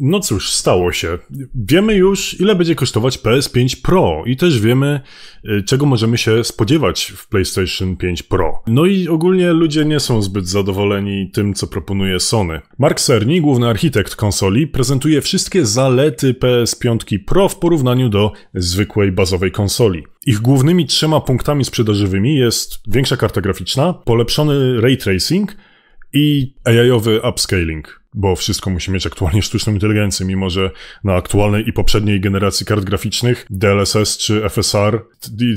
No cóż, stało się. Wiemy już, ile będzie kosztować PS5 Pro i też wiemy, y, czego możemy się spodziewać w PlayStation 5 Pro. No i ogólnie ludzie nie są zbyt zadowoleni tym, co proponuje Sony. Mark Cerny, główny architekt konsoli, prezentuje wszystkie zalety PS5 Pro w porównaniu do zwykłej bazowej konsoli. Ich głównymi trzema punktami sprzedażowymi jest większa karta graficzna, polepszony ray tracing i AI-owy upscaling bo wszystko musi mieć aktualnie sztuczną inteligencję, mimo że na aktualnej i poprzedniej generacji kart graficznych DLSS czy FSR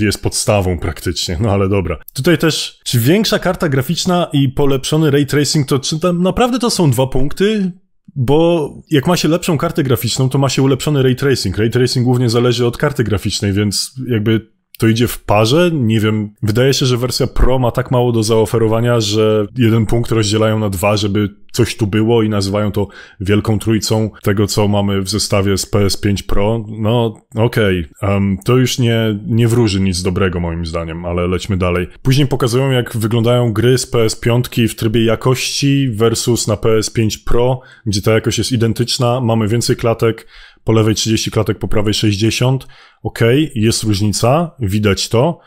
jest podstawą praktycznie, no ale dobra. Tutaj też, czy większa karta graficzna i polepszony ray tracing, to czy tam naprawdę to są dwa punkty? bo jak ma się lepszą kartę graficzną, to ma się ulepszony ray tracing. Ray tracing głównie zależy od karty graficznej, więc jakby to idzie w parze. Nie wiem, wydaje się, że wersja Pro ma tak mało do zaoferowania, że jeden punkt rozdzielają na dwa, żeby coś tu było i nazywają to wielką trójcą tego, co mamy w zestawie z PS5 Pro. No, okej. Okay. Um, to już nie, nie wróży nic dobrego moim zdaniem, ale lećmy dalej. Później pokazują, jak wyglądają gry z PS5 w trybie jakości versus na PS5 Pro, gdzie ta jakość jest identyczna, mamy więcej klatek, po lewej 30 klatek, po prawej 60. Ok, jest różnica, widać to.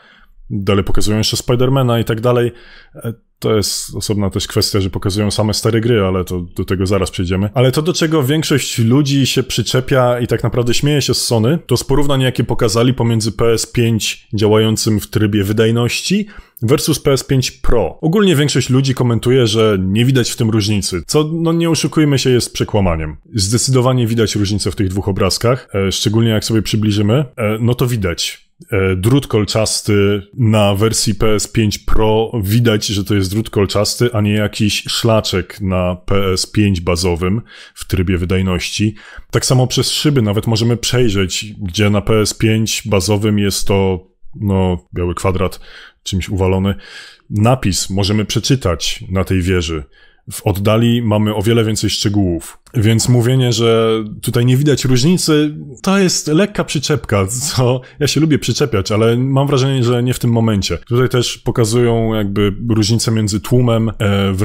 Dalej pokazują jeszcze Spidermana i tak dalej. E, to jest osobna też kwestia, że pokazują same stare gry, ale to do tego zaraz przejdziemy. Ale to, do czego większość ludzi się przyczepia i tak naprawdę śmieje się z Sony, to z porównań, jakie pokazali pomiędzy PS5 działającym w trybie wydajności, versus PS5 Pro. Ogólnie większość ludzi komentuje, że nie widać w tym różnicy, co, no nie oszukujmy się, jest przekłamaniem. Zdecydowanie widać różnicę w tych dwóch obrazkach, e, szczególnie jak sobie przybliżymy, e, no to widać e, drut kolczasty na wersji PS5 Pro widać, że to jest drut kolczasty, a nie jakiś szlaczek na PS5 bazowym w trybie wydajności. Tak samo przez szyby nawet możemy przejrzeć, gdzie na PS5 bazowym jest to no, biały kwadrat, czymś uwalony. Napis możemy przeczytać na tej wieży w oddali mamy o wiele więcej szczegółów. Więc mówienie, że tutaj nie widać różnicy, to jest lekka przyczepka, co ja się lubię przyczepiać, ale mam wrażenie, że nie w tym momencie. Tutaj też pokazują jakby różnicę między tłumem e, w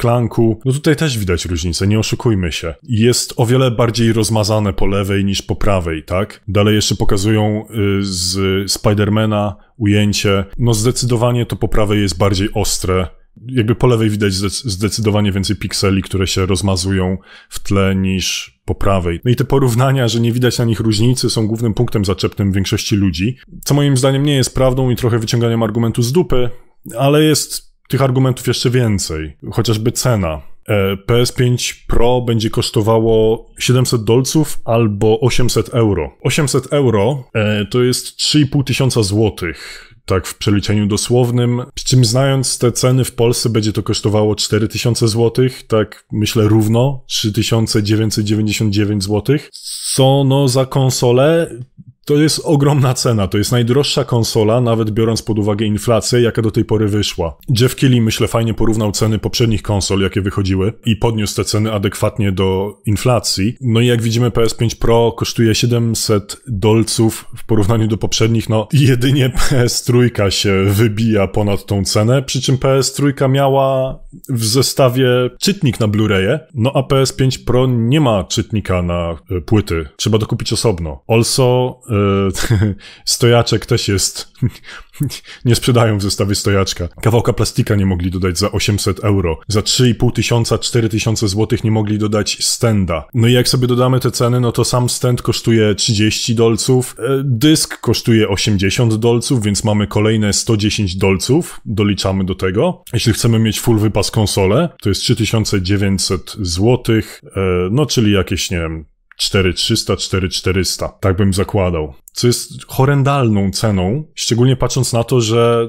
Clanku. No tutaj też widać różnicę, nie oszukujmy się. Jest o wiele bardziej rozmazane po lewej niż po prawej, tak? Dalej jeszcze pokazują y, z Spidermana ujęcie. No zdecydowanie to po prawej jest bardziej ostre jakby po lewej widać zdecydowanie więcej pikseli, które się rozmazują w tle niż po prawej. No i te porównania, że nie widać na nich różnicy, są głównym punktem zaczepnym większości ludzi, co moim zdaniem nie jest prawdą i trochę wyciąganiem argumentu z dupy, ale jest tych argumentów jeszcze więcej, chociażby cena. E, PS5 Pro będzie kosztowało 700 dolców albo 800 euro. 800 euro e, to jest 3,5 tysiąca złotych tak w przeliczeniu dosłownym, przy czym znając te ceny w Polsce będzie to kosztowało 4000 zł, tak myślę równo, 3999 zł, co no za konsolę to jest ogromna cena, to jest najdroższa konsola, nawet biorąc pod uwagę inflację, jaka do tej pory wyszła. Jeff Keighley, myślę, fajnie porównał ceny poprzednich konsol, jakie wychodziły i podniósł te ceny adekwatnie do inflacji. No i jak widzimy, PS5 Pro kosztuje 700 dolców w porównaniu do poprzednich, no jedynie PS3 się wybija ponad tą cenę, przy czym PS3 miała w zestawie czytnik na Blu-raye, no a PS5 Pro nie ma czytnika na e, płyty, trzeba dokupić osobno. Also E, stojaczek też jest. nie sprzedają w zestawie stojaczka. Kawałka plastika nie mogli dodać za 800 euro. Za 3,5 tysiąca, 4 tysiące złotych nie mogli dodać stenda. No i jak sobie dodamy te ceny, no to sam stand kosztuje 30 dolców, e, dysk kosztuje 80 dolców, więc mamy kolejne 110 dolców, doliczamy do tego. Jeśli chcemy mieć full wypas konsolę, to jest 3900 złotych, e, no czyli jakieś, nie wiem, 4300, 4400. Tak bym zakładał. Co jest horrendalną ceną, szczególnie patrząc na to, że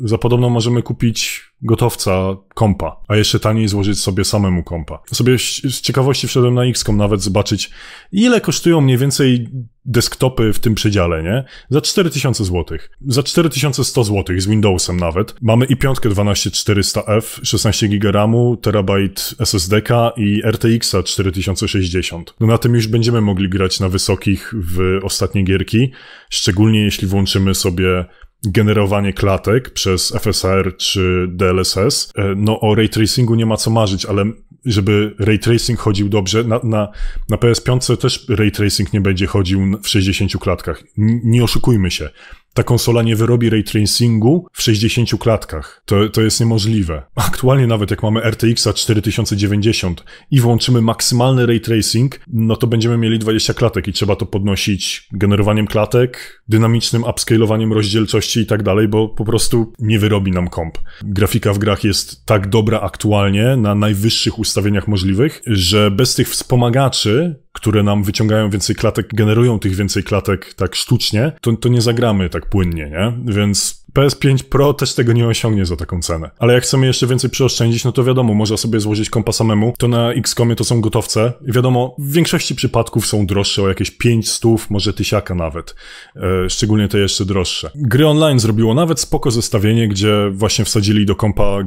za podobno możemy kupić gotowca kompa, a jeszcze taniej złożyć sobie samemu kompa. Sobie z ciekawości wszedłem na XCOM nawet zobaczyć, ile kosztują mniej więcej desktopy w tym przedziale, nie? Za 4000 zł. Za 4100 zł z Windowsem nawet. Mamy i piątkę 12400F, 16 GB RAMu, terabajt SSD-ka i RTX-a 4060. No na tym już będziemy mogli grać na wysokich w ostatnie gierki, szczególnie jeśli włączymy sobie generowanie klatek przez FSR czy DLSS. E, no o ray tracingu nie ma co marzyć, ale żeby ray tracing chodził dobrze, na, na, na PS5 też ray tracing nie będzie chodził w 60 klatkach. N nie oszukujmy się. Ta konsola nie wyrobi ray tracingu w 60 klatkach. To, to jest niemożliwe. Aktualnie nawet jak mamy RTX 4090 i włączymy maksymalny ray tracing, no to będziemy mieli 20 klatek i trzeba to podnosić generowaniem klatek, dynamicznym upscalowaniem rozdzielczości i tak dalej, bo po prostu nie wyrobi nam komp. Grafika w grach jest tak dobra aktualnie na najwyższych ustawieniach możliwych, że bez tych wspomagaczy które nam wyciągają więcej klatek, generują tych więcej klatek tak sztucznie, to, to nie zagramy tak płynnie, nie? Więc PS5 Pro też tego nie osiągnie za taką cenę. Ale jak chcemy jeszcze więcej przeoszczędzić, no to wiadomo, można sobie złożyć kompa samemu. To na XCOMie to są gotowce. I wiadomo, w większości przypadków są droższe o jakieś 5 stów, może tysiaka nawet. E, szczególnie te jeszcze droższe. Gry online zrobiło nawet spoko zestawienie, gdzie właśnie wsadzili do kompa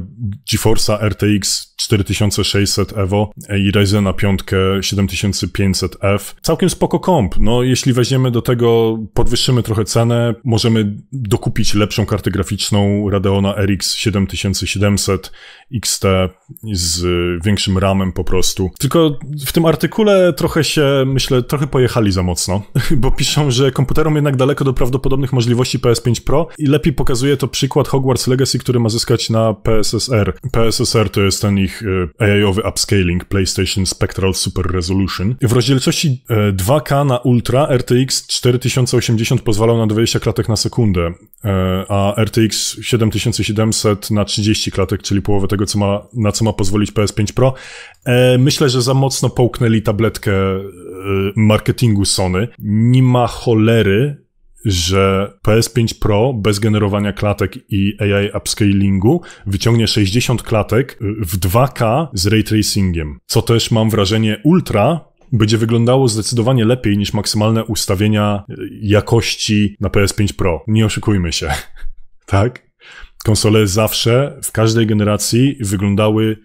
GeForce'a RTX 4600 Evo i Ryzena 5 7500F. Całkiem spoko komp. No, jeśli weźmiemy do tego, podwyższymy trochę cenę, możemy dokupić lepszą kartę kartę graficzną Radeona RX 7700 XT z większym ramem po prostu. Tylko w tym artykule trochę się, myślę, trochę pojechali za mocno, bo piszą, że komputerom jednak daleko do prawdopodobnych możliwości PS5 Pro i lepiej pokazuje to przykład Hogwarts Legacy, który ma zyskać na PSSR. PSSR to jest ten ich e, AI-owy upscaling, PlayStation Spectral Super Resolution. W rozdzielczości 2K e, na Ultra RTX 4080 pozwalał na 20 klatek na sekundę, e, a RTX 7700 na 30 klatek, czyli połowę tego, co ma na co ma pozwolić PS5 Pro. E, myślę, że za mocno połknęli tabletkę e, marketingu Sony. Nie ma cholery, że PS5 Pro bez generowania klatek i AI upscalingu wyciągnie 60 klatek e, w 2K z ray tracingiem, co też mam wrażenie ultra będzie wyglądało zdecydowanie lepiej niż maksymalne ustawienia jakości na PS5 Pro. Nie oszukujmy się. tak? konsole zawsze w każdej generacji wyglądały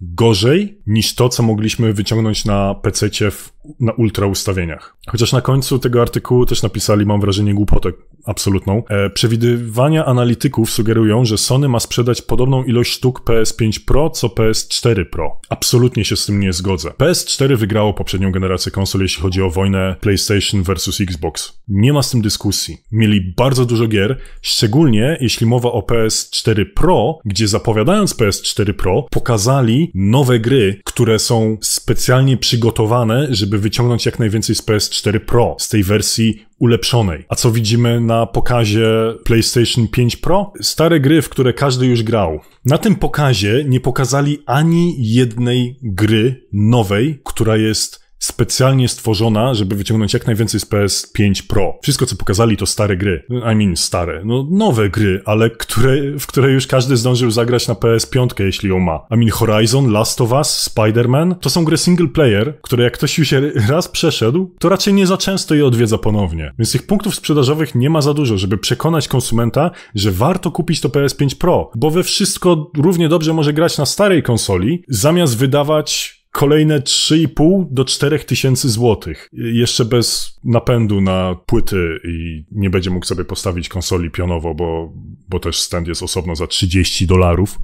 gorzej niż to, co mogliśmy wyciągnąć na PC w na ultra ustawieniach. Chociaż na końcu tego artykułu też napisali, mam wrażenie, głupotę absolutną. E, przewidywania analityków sugerują, że Sony ma sprzedać podobną ilość sztuk PS5 Pro co PS4 Pro. Absolutnie się z tym nie zgodzę. PS4 wygrało poprzednią generację konsol, jeśli chodzi o wojnę PlayStation versus Xbox. Nie ma z tym dyskusji. Mieli bardzo dużo gier, szczególnie jeśli mowa o PS4 Pro, gdzie zapowiadając PS4 Pro pokazali nowe gry, które są specjalnie przygotowane, żeby żeby wyciągnąć jak najwięcej z PS4 Pro, z tej wersji ulepszonej. A co widzimy na pokazie PlayStation 5 Pro? Stare gry, w które każdy już grał. Na tym pokazie nie pokazali ani jednej gry nowej, która jest specjalnie stworzona, żeby wyciągnąć jak najwięcej z PS5 Pro. Wszystko, co pokazali, to stare gry. I mean, stare. No, nowe gry, ale które, w które już każdy zdążył zagrać na PS5, jeśli ją ma. I mean, Horizon, Last of Us, Spider-Man. To są gry single player, które jak ktoś już raz przeszedł, to raczej nie za często je odwiedza ponownie. Więc tych punktów sprzedażowych nie ma za dużo, żeby przekonać konsumenta, że warto kupić to PS5 Pro, bo we wszystko równie dobrze może grać na starej konsoli, zamiast wydawać kolejne 3,5 do 4 tysięcy złotych. Jeszcze bez napędu na płyty i nie będzie mógł sobie postawić konsoli pionowo, bo, bo też stand jest osobno za 30 dolarów,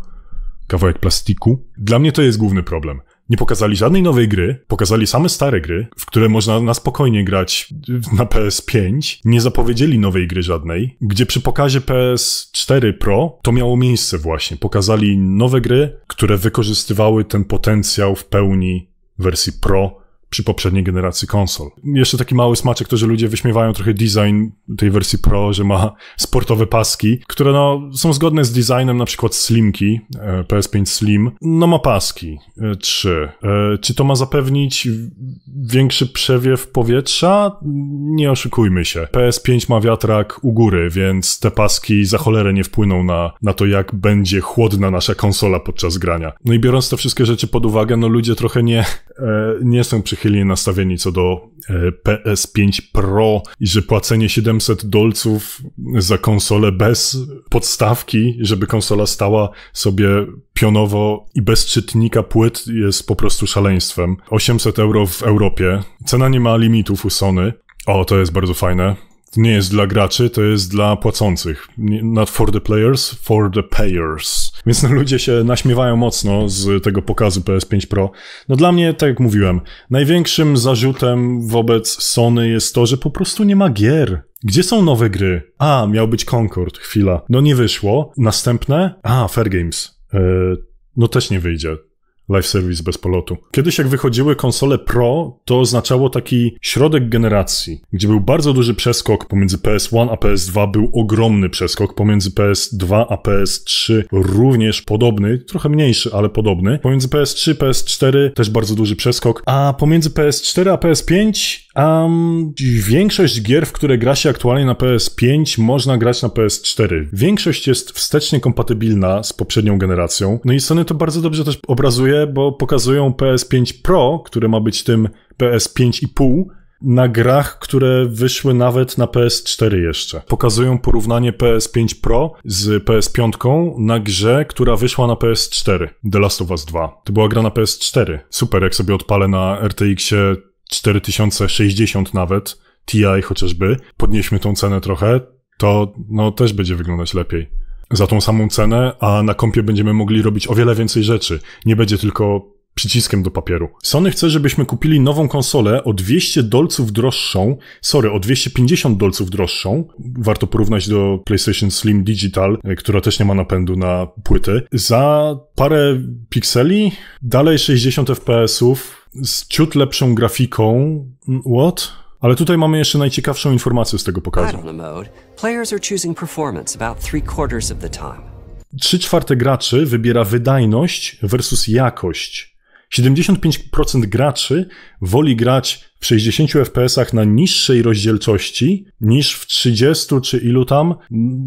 kawałek plastiku. Dla mnie to jest główny problem. Nie pokazali żadnej nowej gry, pokazali same stare gry, w które można na spokojnie grać na PS5. Nie zapowiedzieli nowej gry żadnej, gdzie przy pokazie PS4 Pro to miało miejsce właśnie. Pokazali nowe gry, które wykorzystywały ten potencjał w pełni wersji Pro przy poprzedniej generacji konsol. Jeszcze taki mały smaczek, to że ludzie wyśmiewają trochę design tej wersji Pro, że ma sportowe paski, które no, są zgodne z designem na przykład Slimki, e, PS5 Slim. No ma paski, e, trzy. E, czy to ma zapewnić większy przewiew powietrza? Nie oszukujmy się. PS5 ma wiatrak u góry, więc te paski za cholerę nie wpłyną na, na to, jak będzie chłodna nasza konsola podczas grania. No i biorąc te wszystkie rzeczy pod uwagę, no ludzie trochę nie, nie są przy przychylnie nastawieni co do e, PS5 Pro i że płacenie 700 dolców za konsolę bez podstawki, żeby konsola stała sobie pionowo i bez czytnika płyt jest po prostu szaleństwem. 800 euro w Europie. Cena nie ma limitów u Sony. O, to jest bardzo fajne nie jest dla graczy, to jest dla płacących. Not for the players, for the payers. Więc no, ludzie się naśmiewają mocno z tego pokazu PS5 Pro. No dla mnie, tak jak mówiłem, największym zarzutem wobec Sony jest to, że po prostu nie ma gier. Gdzie są nowe gry? A, miał być Concord, chwila. No nie wyszło. Następne? A, Fair Games. Yy, no też nie wyjdzie live service bez polotu. Kiedyś jak wychodziły konsole Pro, to oznaczało taki środek generacji, gdzie był bardzo duży przeskok pomiędzy PS1 a PS2, był ogromny przeskok pomiędzy PS2 a PS3, również podobny, trochę mniejszy, ale podobny. Pomiędzy PS3, PS4 też bardzo duży przeskok, a pomiędzy PS4 a PS5 Um, większość gier, w które gra się aktualnie na PS5, można grać na PS4. Większość jest wstecznie kompatybilna z poprzednią generacją. No i Sony to bardzo dobrze też obrazuje, bo pokazują PS5 Pro, który ma być tym PS5,5, na grach, które wyszły nawet na PS4 jeszcze. Pokazują porównanie PS5 Pro z PS5 na grze, która wyszła na PS4. The Last of Us 2. To była gra na PS4. Super, jak sobie odpalę na RTX-ie 4060 nawet, TI chociażby, podnieśmy tą cenę trochę, to no też będzie wyglądać lepiej. Za tą samą cenę, a na kompie będziemy mogli robić o wiele więcej rzeczy. Nie będzie tylko przyciskiem do papieru. Sony chce, żebyśmy kupili nową konsolę o 200 dolców droższą, sorry, o 250 dolców droższą, warto porównać do PlayStation Slim Digital, e, która też nie ma napędu na płyty, za parę pikseli, dalej 60 fpsów, z ciut lepszą grafiką. Mm, what? Ale tutaj mamy jeszcze najciekawszą informację z tego pokazu. Trzy czwarte graczy wybiera wydajność versus jakość. 75% graczy woli grać w 60 FPS-ach na niższej rozdzielczości niż w 30 czy ilu tam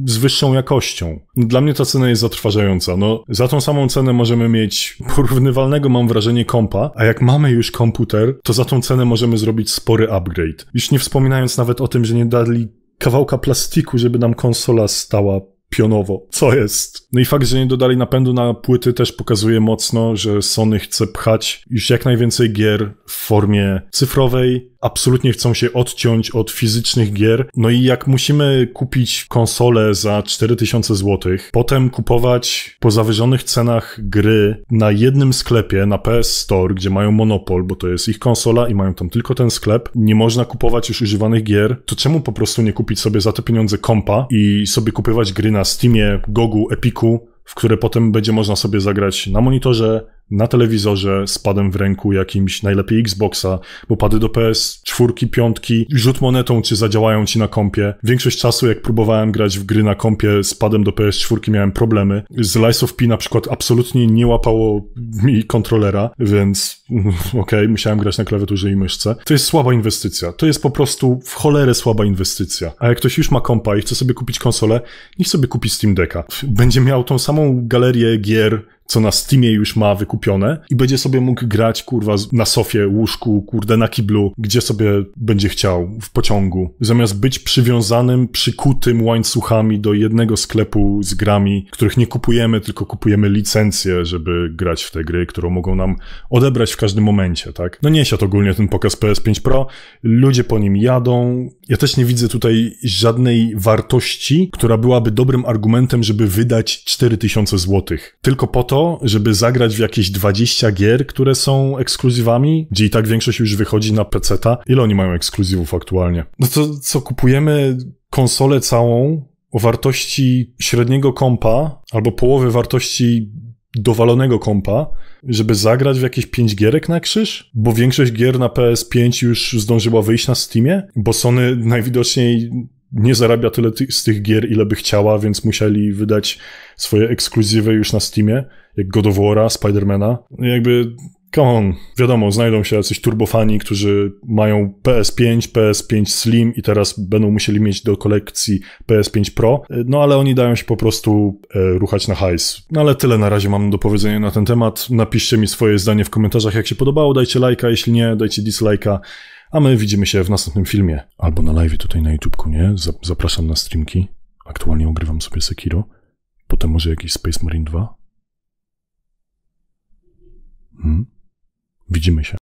z wyższą jakością. Dla mnie ta cena jest zatrważająca. No, za tą samą cenę możemy mieć porównywalnego, mam wrażenie, kompa, a jak mamy już komputer, to za tą cenę możemy zrobić spory upgrade. Już nie wspominając nawet o tym, że nie dali kawałka plastiku, żeby nam konsola stała pionowo, co jest. No i fakt, że nie dodali napędu na płyty też pokazuje mocno, że Sony chce pchać już jak najwięcej gier w formie cyfrowej, absolutnie chcą się odciąć od fizycznych gier. No i jak musimy kupić konsolę za 4000 zł, potem kupować po zawyżonych cenach gry na jednym sklepie, na PS Store, gdzie mają monopol, bo to jest ich konsola i mają tam tylko ten sklep, nie można kupować już używanych gier, to czemu po prostu nie kupić sobie za te pieniądze kompa i sobie kupować gry na Steamie, Gogu, Epiku, w które potem będzie można sobie zagrać na monitorze, na telewizorze z padem w ręku jakimś, najlepiej Xboxa, bo pady do PS4, piątki, rzut monetą czy zadziałają ci na kompie. Większość czasu jak próbowałem grać w gry na kompie z padem do PS4 miałem problemy. Z Lies of P na przykład absolutnie nie łapało mi kontrolera, więc okej, okay, musiałem grać na klawiaturze i myszce. To jest słaba inwestycja. To jest po prostu w cholerę słaba inwestycja. A jak ktoś już ma kompa i chce sobie kupić konsolę, niech sobie kupi Steam Decka. Będzie miał tą samą galerię gier, co na Steamie już ma wykupione i będzie sobie mógł grać, kurwa, na sofie, łóżku, kurde, na kiblu, gdzie sobie będzie chciał, w pociągu. Zamiast być przywiązanym, przykutym łańcuchami do jednego sklepu z grami, których nie kupujemy, tylko kupujemy licencję, żeby grać w te gry, którą mogą nam odebrać w każdym momencie, tak? No nie siadł ogólnie ten pokaz PS5 Pro, ludzie po nim jadą. Ja też nie widzę tutaj żadnej wartości, która byłaby dobrym argumentem, żeby wydać 4000 zł. Tylko po to, żeby zagrać w jakieś 20 gier, które są ekskluzywami, gdzie i tak większość już wychodzi na PC-ta. Ile oni mają ekskluzywów aktualnie? No to co, kupujemy konsolę całą o wartości średniego kompa albo połowy wartości dowalonego kompa, żeby zagrać w jakieś 5 gierek na krzyż? Bo większość gier na PS5 już zdążyła wyjść na Steamie, bo Sony najwidoczniej nie zarabia tyle ty z tych gier, ile by chciała, więc musieli wydać swoje ekskluzywy już na Steamie, jak God of War'a, Spidermana. No jakby come on, wiadomo, znajdą się jacyś turbofani, którzy mają PS5, PS5 Slim i teraz będą musieli mieć do kolekcji PS5 Pro, no ale oni dają się po prostu e, ruchać na hajs. No ale tyle na razie mam do powiedzenia na ten temat. Napiszcie mi swoje zdanie w komentarzach, jak się podobało, dajcie lajka, jeśli nie, dajcie dislike'a, a my widzimy się w następnym filmie. Albo na live tutaj na YouTubeku, nie? Zapraszam na streamki. Aktualnie ogrywam sobie Sekiro. Potem może jakiś Space Marine 2. Hmm? Widzimy się.